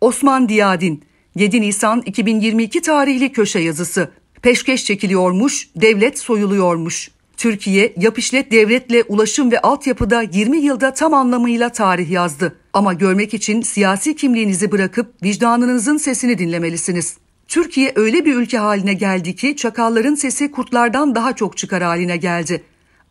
Osman Diyadin 7 Nisan 2022 tarihli köşe yazısı. Peşkeş çekiliyormuş, devlet soyuluyormuş. Türkiye yapışlet devletle ulaşım ve altyapıda 20 yılda tam anlamıyla tarih yazdı. Ama görmek için siyasi kimliğinizi bırakıp vicdanınızın sesini dinlemelisiniz. Türkiye öyle bir ülke haline geldi ki çakalların sesi kurtlardan daha çok çıkar haline geldi.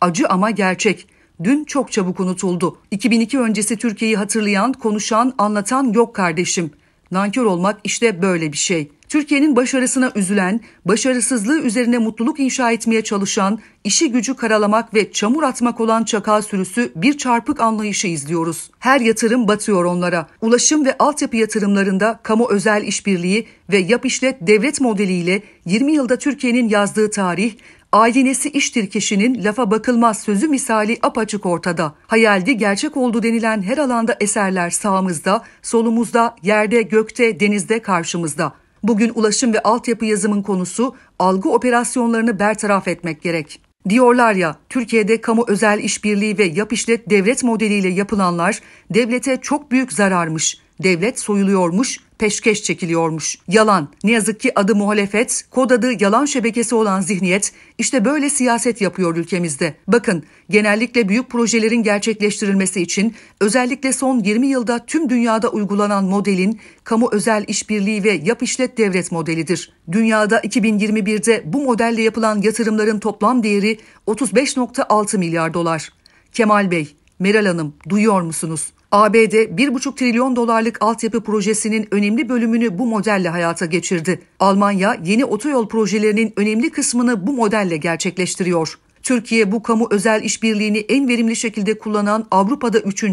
Acı ama gerçek. Dün çok çabuk unutuldu. 2002 öncesi Türkiye'yi hatırlayan, konuşan, anlatan yok kardeşim. Nankör olmak işte böyle bir şey. Türkiye'nin başarısına üzülen, başarısızlığı üzerine mutluluk inşa etmeye çalışan, işi gücü karalamak ve çamur atmak olan çakal sürüsü bir çarpık anlayışı izliyoruz. Her yatırım batıyor onlara. Ulaşım ve altyapı yatırımlarında kamu özel işbirliği ve yap işlet devlet modeliyle 20 yılda Türkiye'nin yazdığı tarih Ayinesi iştir kişinin lafa bakılmaz sözü misali apaçık ortada. Hayaldi gerçek oldu denilen her alanda eserler sağımızda, solumuzda, yerde, gökte, denizde, karşımızda. Bugün ulaşım ve altyapı yazımın konusu algı operasyonlarını bertaraf etmek gerek. Diyorlar ya, Türkiye'de kamu özel işbirliği ve yap işlet devlet modeliyle yapılanlar devlete çok büyük zararmış, devlet soyuluyormuş, peşkeş çekiliyormuş. Yalan. Ne yazık ki adı muhalefet, kod adı yalan şebekesi olan zihniyet işte böyle siyaset yapıyor ülkemizde. Bakın genellikle büyük projelerin gerçekleştirilmesi için özellikle son 20 yılda tüm dünyada uygulanan modelin kamu özel işbirliği ve yap işlet devlet modelidir. Dünyada 2021'de bu modelle yapılan yatırımların toplam değeri 35.6 milyar dolar. Kemal Bey, Meral Hanım duyuyor musunuz? ABD 1,5 trilyon dolarlık altyapı projesinin önemli bölümünü bu modelle hayata geçirdi. Almanya yeni otoyol projelerinin önemli kısmını bu modelle gerçekleştiriyor. Türkiye bu kamu özel işbirliğini en verimli şekilde kullanan Avrupa'da 3.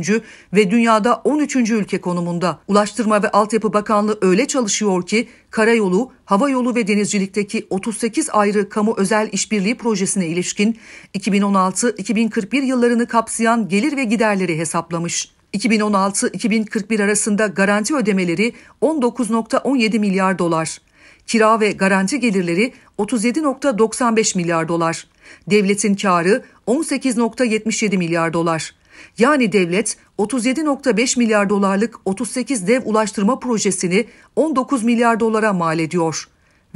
ve dünyada 13. ülke konumunda. Ulaştırma ve Altyapı Bakanlığı öyle çalışıyor ki karayolu, yolu ve denizcilikteki 38 ayrı kamu özel işbirliği projesine ilişkin 2016-2041 yıllarını kapsayan gelir ve giderleri hesaplamış. 2016-2041 arasında garanti ödemeleri 19.17 milyar dolar. Kira ve garanti gelirleri 37.95 milyar dolar. Devletin karı 18.77 milyar dolar. Yani devlet 37.5 milyar dolarlık 38 dev ulaştırma projesini 19 milyar dolara mal ediyor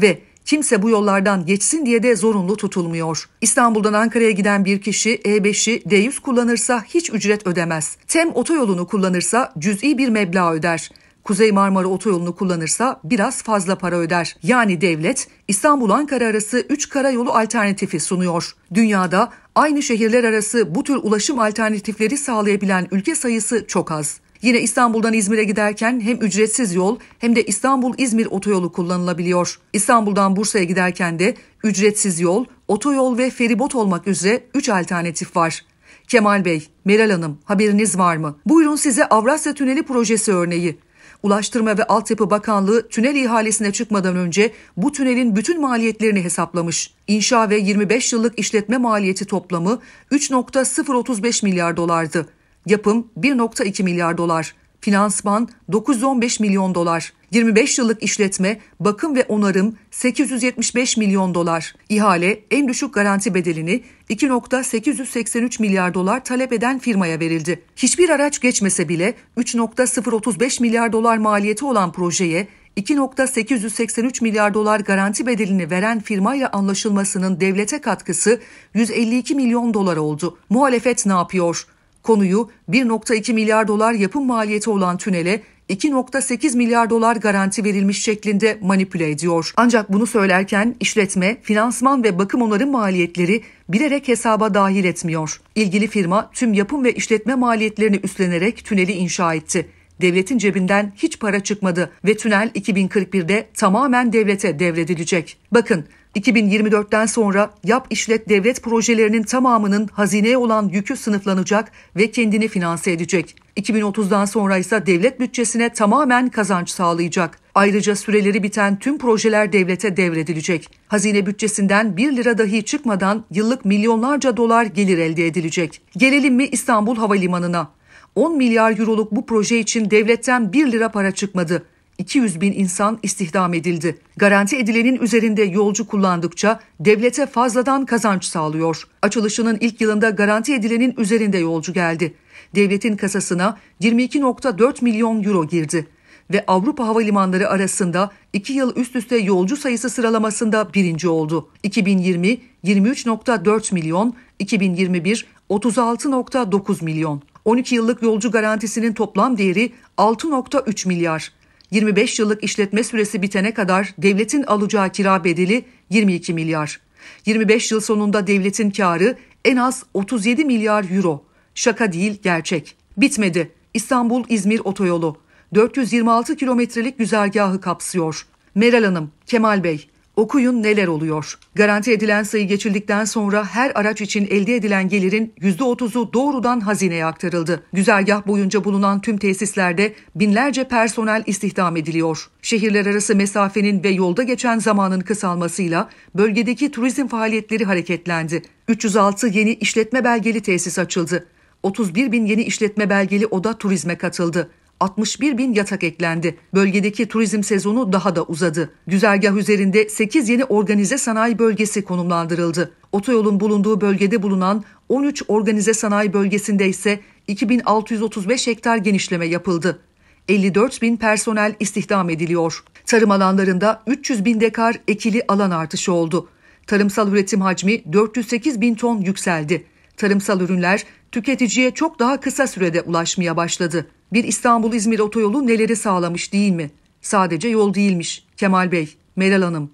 ve Kimse bu yollardan geçsin diye de zorunlu tutulmuyor. İstanbul'dan Ankara'ya giden bir kişi E5'i D100 kullanırsa hiç ücret ödemez. TEM otoyolunu kullanırsa cüz'i bir meblağ öder. Kuzey Marmara otoyolunu kullanırsa biraz fazla para öder. Yani devlet İstanbul-Ankara arası 3 karayolu alternatifi sunuyor. Dünyada aynı şehirler arası bu tür ulaşım alternatifleri sağlayabilen ülke sayısı çok az. Yine İstanbul'dan İzmir'e giderken hem ücretsiz yol hem de İstanbul-İzmir otoyolu kullanılabiliyor. İstanbul'dan Bursa'ya giderken de ücretsiz yol, otoyol ve feribot olmak üzere 3 alternatif var. Kemal Bey, Meral Hanım haberiniz var mı? Buyurun size Avrasya Tüneli projesi örneği. Ulaştırma ve Altyapı Bakanlığı tünel ihalesine çıkmadan önce bu tünelin bütün maliyetlerini hesaplamış. İnşa ve 25 yıllık işletme maliyeti toplamı 3.035 milyar dolardı. Yapım 1.2 milyar dolar. Finansman 915 milyon dolar. 25 yıllık işletme, bakım ve onarım 875 milyon dolar. İhale en düşük garanti bedelini 2.883 milyar dolar talep eden firmaya verildi. Hiçbir araç geçmese bile 3.035 milyar dolar maliyeti olan projeye 2.883 milyar dolar garanti bedelini veren firmayla anlaşılmasının devlete katkısı 152 milyon dolar oldu. Muhalefet ne yapıyor? Konuyu 1.2 milyar dolar yapım maliyeti olan tünele 2.8 milyar dolar garanti verilmiş şeklinde manipüle ediyor. Ancak bunu söylerken işletme, finansman ve bakım onarım maliyetleri bilerek hesaba dahil etmiyor. İlgili firma tüm yapım ve işletme maliyetlerini üstlenerek tüneli inşa etti. Devletin cebinden hiç para çıkmadı ve tünel 2041'de tamamen devlete devredilecek. Bakın 2024'ten sonra yap işlet devlet projelerinin tamamının hazineye olan yükü sınıflanacak ve kendini finanse edecek. 2030'dan sonra ise devlet bütçesine tamamen kazanç sağlayacak. Ayrıca süreleri biten tüm projeler devlete devredilecek. Hazine bütçesinden 1 lira dahi çıkmadan yıllık milyonlarca dolar gelir elde edilecek. Gelelim mi İstanbul Havalimanı'na? 10 milyar euroluk bu proje için devletten 1 lira para çıkmadı. 200 bin insan istihdam edildi. Garanti edilenin üzerinde yolcu kullandıkça devlete fazladan kazanç sağlıyor. Açılışının ilk yılında garanti edilenin üzerinde yolcu geldi. Devletin kasasına 22.4 milyon euro girdi ve Avrupa havalimanları arasında 2 yıl üst üste yolcu sayısı sıralamasında birinci oldu. 2020 23.4 milyon, 2021 36.9 milyon. 12 yıllık yolcu garantisinin toplam değeri 6.3 milyar. 25 yıllık işletme süresi bitene kadar devletin alacağı kira bedeli 22 milyar. 25 yıl sonunda devletin karı en az 37 milyar euro. Şaka değil, gerçek. Bitmedi. İstanbul-İzmir otoyolu 426 kilometrelik güzergahı kapsıyor. Meral Hanım, Kemal Bey, Okuyun neler oluyor. Garanti edilen sayı geçildikten sonra her araç için elde edilen gelirin %30'u doğrudan hazineye aktarıldı. Güzergah boyunca bulunan tüm tesislerde binlerce personel istihdam ediliyor. Şehirler arası mesafenin ve yolda geçen zamanın kısalmasıyla bölgedeki turizm faaliyetleri hareketlendi. 306 yeni işletme belgeli tesis açıldı. 31 bin yeni işletme belgeli oda turizme katıldı. 61 bin yatak eklendi. Bölgedeki turizm sezonu daha da uzadı. Güzergah üzerinde 8 yeni organize sanayi bölgesi konumlandırıldı. Otoyolun bulunduğu bölgede bulunan 13 organize sanayi bölgesinde ise 2635 hektar genişleme yapıldı. 54 bin personel istihdam ediliyor. Tarım alanlarında 300 bin dekar ekili alan artışı oldu. Tarımsal üretim hacmi 408 bin ton yükseldi. Tarımsal ürünler tüketiciye çok daha kısa sürede ulaşmaya başladı. Bir İstanbul-İzmir otoyolu neleri sağlamış değil mi? Sadece yol değilmiş. Kemal Bey, Meral Hanım.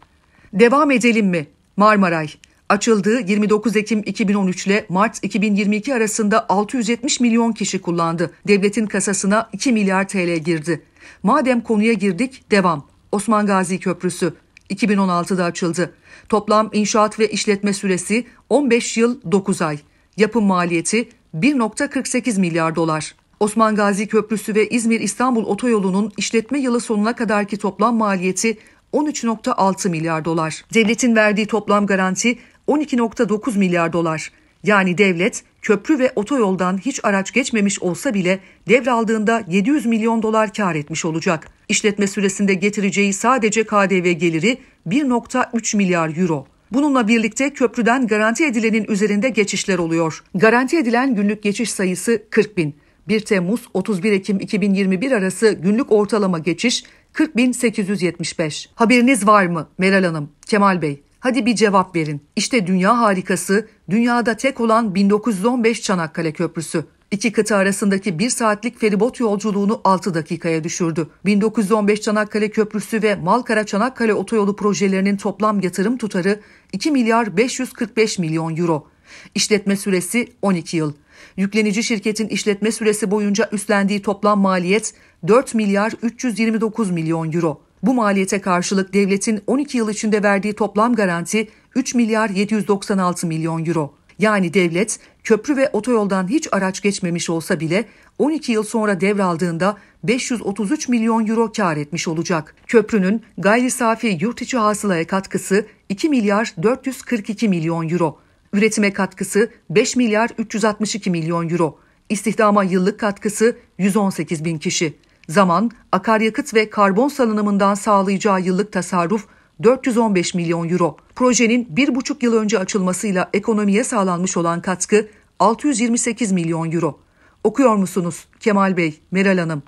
Devam edelim mi? Marmaray. Açıldığı 29 Ekim 2013 ile Mart 2022 arasında 670 milyon kişi kullandı. Devletin kasasına 2 milyar TL girdi. Madem konuya girdik, devam. Osman Gazi Köprüsü 2016'da açıldı. Toplam inşaat ve işletme süresi 15 yıl 9 ay. Yapım maliyeti 1.48 milyar dolar. Osman Gazi Köprüsü ve İzmir-İstanbul Otoyolu'nun işletme yılı sonuna kadarki toplam maliyeti 13.6 milyar dolar. Devletin verdiği toplam garanti 12.9 milyar dolar. Yani devlet köprü ve otoyoldan hiç araç geçmemiş olsa bile devraldığında 700 milyon dolar kar etmiş olacak. İşletme süresinde getireceği sadece KDV geliri 1.3 milyar euro. Bununla birlikte köprüden garanti edilenin üzerinde geçişler oluyor. Garanti edilen günlük geçiş sayısı 40 bin. 1 Temmuz 31 Ekim 2021 arası günlük ortalama geçiş 40.875. Haberiniz var mı Meral Hanım, Kemal Bey? Hadi bir cevap verin. İşte dünya harikası, dünyada tek olan 1915 Çanakkale Köprüsü. İki kıta arasındaki bir saatlik feribot yolculuğunu 6 dakikaya düşürdü. 1915 Çanakkale Köprüsü ve Malkara Çanakkale Otoyolu projelerinin toplam yatırım tutarı 2 milyar 545 milyon euro. İşletme süresi 12 yıl. Yüklenici şirketin işletme süresi boyunca üstlendiği toplam maliyet 4 milyar 329 milyon euro. Bu maliyete karşılık devletin 12 yıl içinde verdiği toplam garanti 3 milyar 796 milyon euro. Yani devlet köprü ve otoyoldan hiç araç geçmemiş olsa bile 12 yıl sonra devraldığında 533 milyon euro kar etmiş olacak. Köprünün gayri safi yurt içi hasılaya katkısı 2 milyar 442 milyon euro. Üretime katkısı 5 milyar 362 milyon euro. istihdama yıllık katkısı 118 bin kişi. Zaman, akaryakıt ve karbon salınımından sağlayacağı yıllık tasarruf 415 milyon euro. Projenin bir buçuk yıl önce açılmasıyla ekonomiye sağlanmış olan katkı 628 milyon euro. Okuyor musunuz Kemal Bey, Meral Hanım?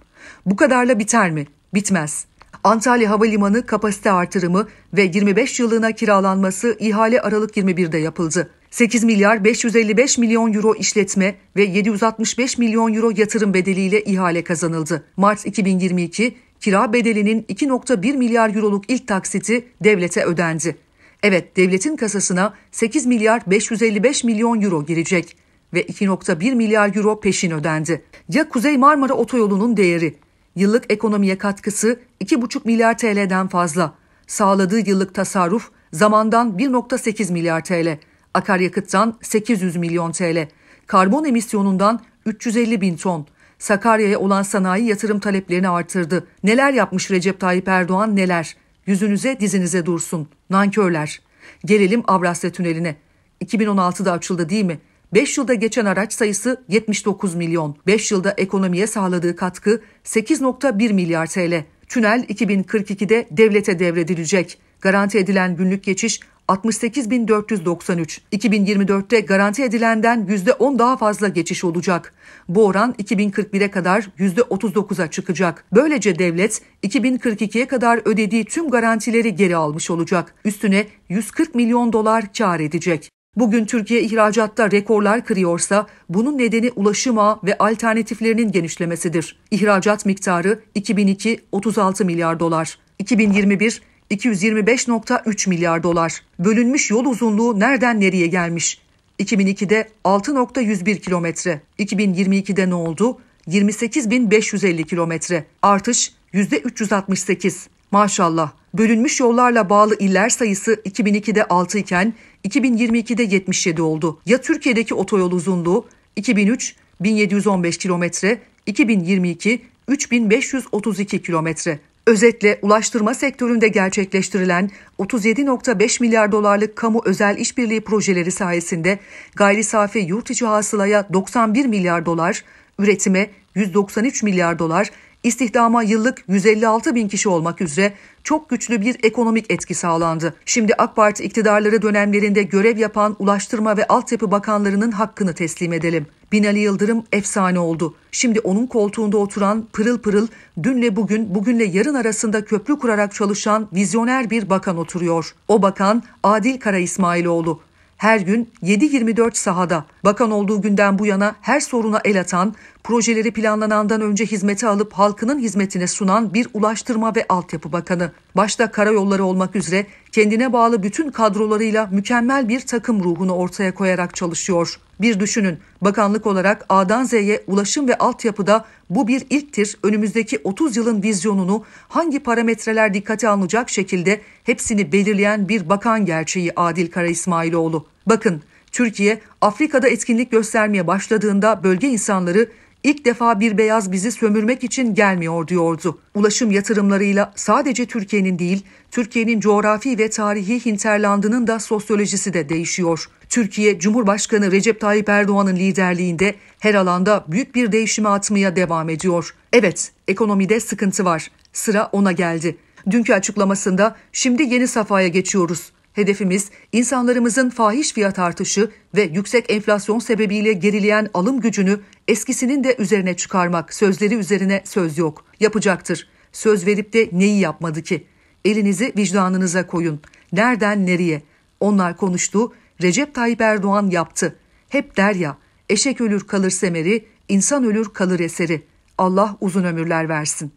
Bu kadarla biter mi? Bitmez. Antalya Havalimanı kapasite artırımı ve 25 yıllığına kiralanması ihale Aralık 21'de yapıldı. 8 milyar 555 milyon euro işletme ve 765 milyon euro yatırım bedeliyle ihale kazanıldı. Mart 2022 kira bedelinin 2.1 milyar euroluk ilk taksiti devlete ödendi. Evet, devletin kasasına 8 milyar 555 milyon euro girecek ve 2.1 milyar euro peşin ödendi. Ya Kuzey Marmara Otoyolu'nun değeri, yıllık ekonomiye katkısı 2,5 milyar TL'den fazla, sağladığı yıllık tasarruf zamandan 1.8 milyar TL akaryakıttan 800 milyon TL, karbon emisyonundan 350 bin ton, Sakarya'ya olan sanayi yatırım taleplerini artırdı. Neler yapmış Recep Tayyip Erdoğan neler? Yüzünüze dizinize dursun. Nankörler. Gelelim Avrasya Tüneli'ne. 2016'da açıldı değil mi? 5 yılda geçen araç sayısı 79 milyon. 5 yılda ekonomiye sağladığı katkı 8.1 milyar TL. Tünel 2042'de devlete devredilecek. Garanti edilen günlük geçiş 68.493. 2024'te garanti edilenden %10 daha fazla geçiş olacak. Bu oran 2041'e kadar %39'a çıkacak. Böylece devlet 2042'ye kadar ödediği tüm garantileri geri almış olacak. Üstüne 140 milyon dolar kar edecek. Bugün Türkiye ihracatta rekorlar kırıyorsa bunun nedeni ulaşım ve alternatiflerinin genişlemesidir. İhracat miktarı 2002 36 milyar dolar. 2021 225.3 milyar dolar. Bölünmüş yol uzunluğu nereden nereye gelmiş? 2002'de 6.101 kilometre. 2022'de ne oldu? 28.550 kilometre. Artış %368. Maşallah. Bölünmüş yollarla bağlı iller sayısı 2002'de 6 iken 2022'de 77 oldu. Ya Türkiye'deki otoyol uzunluğu 2003 1715 kilometre, 2022 3532 kilometre. Özetle ulaştırma sektöründe gerçekleştirilen 37.5 milyar dolarlık kamu özel işbirliği projeleri sayesinde gayri safi yurt içi hasılaya 91 milyar dolar, üretime 193 milyar dolar, istihdama yıllık 156 bin kişi olmak üzere çok güçlü bir ekonomik etki sağlandı. Şimdi AK Parti iktidarları dönemlerinde görev yapan Ulaştırma ve Altyapı Bakanlarının hakkını teslim edelim. Binali Yıldırım efsane oldu. Şimdi onun koltuğunda oturan pırıl pırıl dünle bugün, bugünle yarın arasında köprü kurarak çalışan vizyoner bir bakan oturuyor. O bakan Adil Kara İsmailoğlu her gün 7-24 sahada, bakan olduğu günden bu yana her soruna el atan, projeleri planlanandan önce hizmete alıp halkının hizmetine sunan bir Ulaştırma ve Altyapı Bakanı. Başta karayolları olmak üzere kendine bağlı bütün kadrolarıyla mükemmel bir takım ruhunu ortaya koyarak çalışıyor. Bir düşünün bakanlık olarak A'dan Z'ye ulaşım ve altyapıda bu bir ilktir. Önümüzdeki 30 yılın vizyonunu hangi parametreler dikkate alınacak şekilde hepsini belirleyen bir bakan gerçeği Adil Kara İsmailoğlu. Bakın Türkiye Afrika'da etkinlik göstermeye başladığında bölge insanları ilk defa bir beyaz bizi sömürmek için gelmiyor diyordu. Ulaşım yatırımlarıyla sadece Türkiye'nin değil, Türkiye'nin coğrafi ve tarihi hinterlandının da sosyolojisi de değişiyor. Türkiye Cumhurbaşkanı Recep Tayyip Erdoğan'ın liderliğinde her alanda büyük bir değişime atmaya devam ediyor. Evet, ekonomide sıkıntı var. Sıra ona geldi. Dünkü açıklamasında şimdi yeni safhaya geçiyoruz. Hedefimiz insanlarımızın fahiş fiyat artışı ve yüksek enflasyon sebebiyle gerileyen alım gücünü eskisinin de üzerine çıkarmak. Sözleri üzerine söz yok. Yapacaktır. Söz verip de neyi yapmadı ki? Elinizi vicdanınıza koyun. Nereden nereye? Onlar konuştu, Recep Tayyip Erdoğan yaptı. Hep der ya, eşek ölür kalır semeri, insan ölür kalır eseri. Allah uzun ömürler versin.